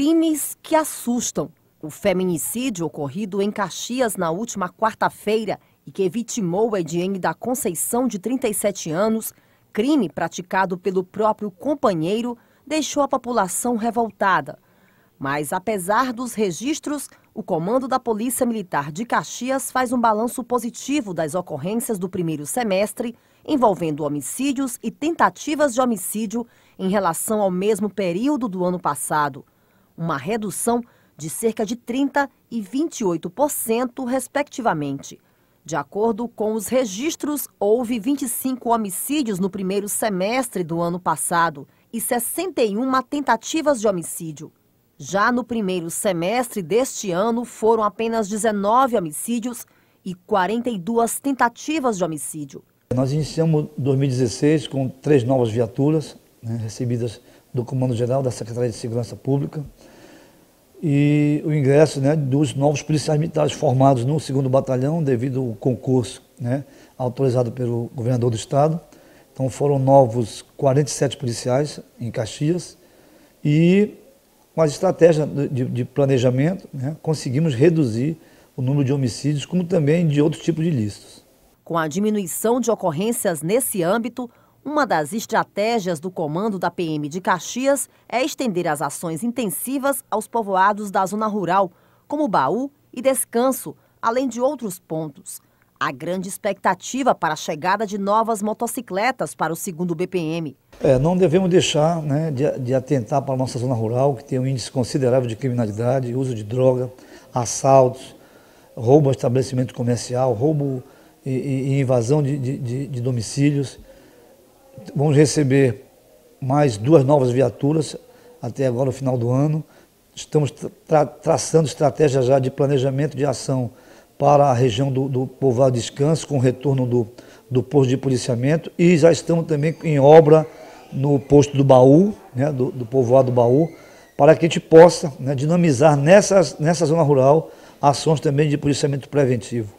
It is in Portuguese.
crimes que assustam. O feminicídio ocorrido em Caxias na última quarta-feira e que vitimou a Ediene da Conceição, de 37 anos, crime praticado pelo próprio companheiro, deixou a população revoltada. Mas, apesar dos registros, o comando da Polícia Militar de Caxias faz um balanço positivo das ocorrências do primeiro semestre, envolvendo homicídios e tentativas de homicídio em relação ao mesmo período do ano passado uma redução de cerca de 30% e 28%, respectivamente. De acordo com os registros, houve 25 homicídios no primeiro semestre do ano passado e 61 tentativas de homicídio. Já no primeiro semestre deste ano, foram apenas 19 homicídios e 42 tentativas de homicídio. Nós iniciamos 2016 com três novas viaturas né, recebidas do Comando-Geral da Secretaria de Segurança Pública e o ingresso né, dos novos policiais militares formados no 2 Batalhão devido ao concurso né, autorizado pelo governador do Estado. Então foram novos 47 policiais em Caxias e com as estratégias de, de planejamento né, conseguimos reduzir o número de homicídios como também de outros tipos de ilícitos. Com a diminuição de ocorrências nesse âmbito, uma das estratégias do comando da PM de Caxias é estender as ações intensivas aos povoados da zona rural, como Baú e Descanso, além de outros pontos. A grande expectativa para a chegada de novas motocicletas para o segundo BPM. É, não devemos deixar né, de, de, atentar para a nossa zona rural, que tem um índice considerável de criminalidade, uso de droga, assaltos, roubo a estabelecimento comercial, roubo e, e invasão de, de, de domicílios vamos receber mais duas novas viaturas até agora, no final do ano. Estamos tra traçando estratégias já de planejamento de ação para a região do, do Povoado Descanso, com retorno do, do posto de policiamento. E já estamos também em obra no posto do Baú, né, do, do Povoado do Baú, para que a gente possa né, dinamizar nessas, nessa zona rural ações também de policiamento preventivo.